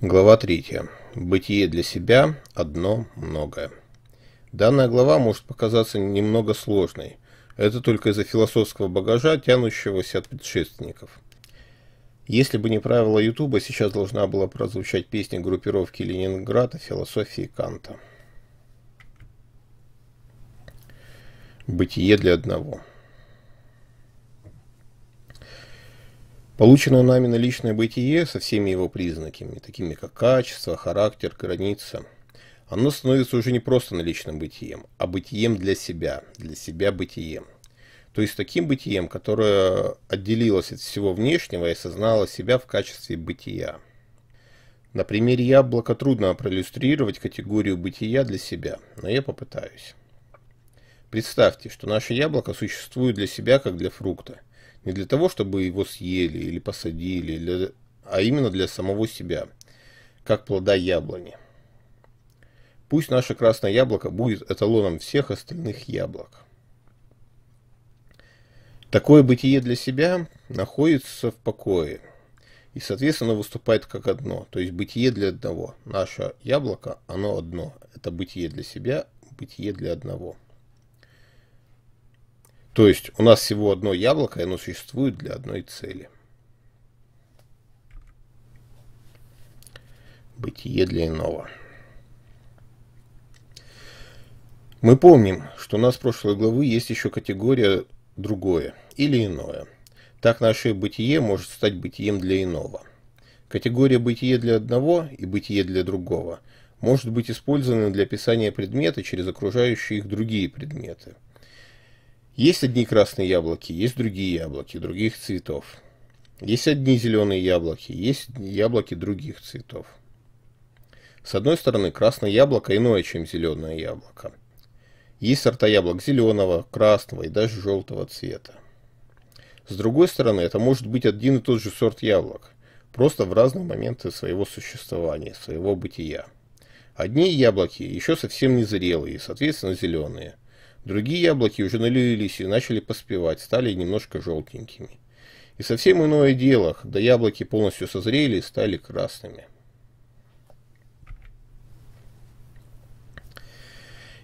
Глава 3. Бытие для себя – одно многое. Данная глава может показаться немного сложной. Это только из-за философского багажа, тянущегося от предшественников. Если бы не правило Ютуба, сейчас должна была прозвучать песня группировки Ленинграда «Философии Канта». Бытие для одного – Полученное нами наличное бытие со всеми его признаками, такими как качество, характер, граница, оно становится уже не просто наличным бытием, а бытием для себя, для себя бытием. То есть таким бытием, которое отделилось от всего внешнего и осознало себя в качестве бытия. На примере яблока трудно проиллюстрировать категорию бытия для себя, но я попытаюсь. Представьте, что наше яблоко существует для себя как для фрукта – не для того, чтобы его съели или посадили, или... а именно для самого себя, как плода яблони. Пусть наше красное яблоко будет эталоном всех остальных яблок. Такое бытие для себя находится в покое и, соответственно, выступает как одно, то есть бытие для одного. Наше яблоко, оно одно. Это бытие для себя, бытие для одного. То есть у нас всего одно яблоко, и оно существует для одной цели. Бытие для иного. Мы помним, что у нас в прошлой главы есть еще категория «другое» или «иное». Так наше бытие может стать бытием для иного. Категория «бытие для одного» и «бытие для другого» может быть использована для описания предмета через окружающие их другие предметы – есть одни красные яблоки, есть другие яблоки, других цветов. Есть одни зеленые яблоки, есть яблоки других цветов. С одной стороны, красное яблоко иное, чем зеленое яблоко. Есть сорта яблок зеленого, красного и даже желтого цвета. С другой стороны, это может быть один и тот же сорт яблок, просто в разные моменты своего существования, своего бытия. Одни яблоки еще совсем не зрелые, соответственно зеленые – Другие яблоки уже налились и начали поспевать, стали немножко желтенькими. И совсем иное дело, когда яблоки полностью созрели и стали красными.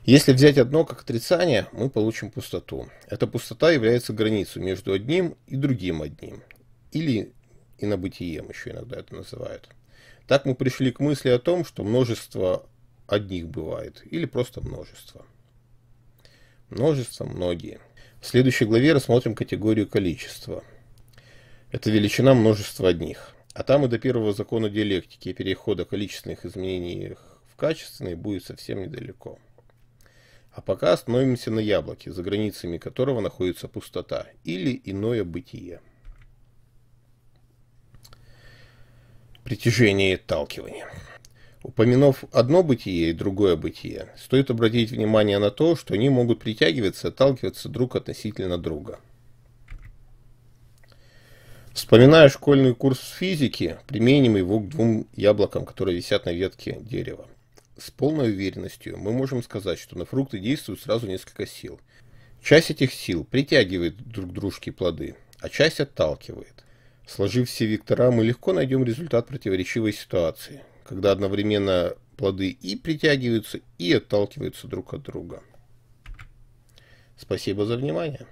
Если взять одно как отрицание, мы получим пустоту. Эта пустота является границей между одним и другим одним. Или инобытием еще иногда это называют. Так мы пришли к мысли о том, что множество одних бывает, или просто множество множество, многие. В следующей главе рассмотрим категорию количества. Это величина множества одних. А там и до первого закона диалектики и перехода количественных изменений в качественные будет совсем недалеко. А пока остановимся на яблоке, за границами которого находится пустота или иное бытие. Притяжение и отталкивание. Упомянув одно бытие и другое бытие, стоит обратить внимание на то, что они могут притягиваться и отталкиваться друг относительно друга. Вспоминая школьный курс физики, применим его к двум яблокам, которые висят на ветке дерева. С полной уверенностью мы можем сказать, что на фрукты действуют сразу несколько сил. Часть этих сил притягивает друг дружки плоды, а часть отталкивает. Сложив все вектора, мы легко найдем результат противоречивой ситуации – когда одновременно плоды и притягиваются, и отталкиваются друг от друга. Спасибо за внимание.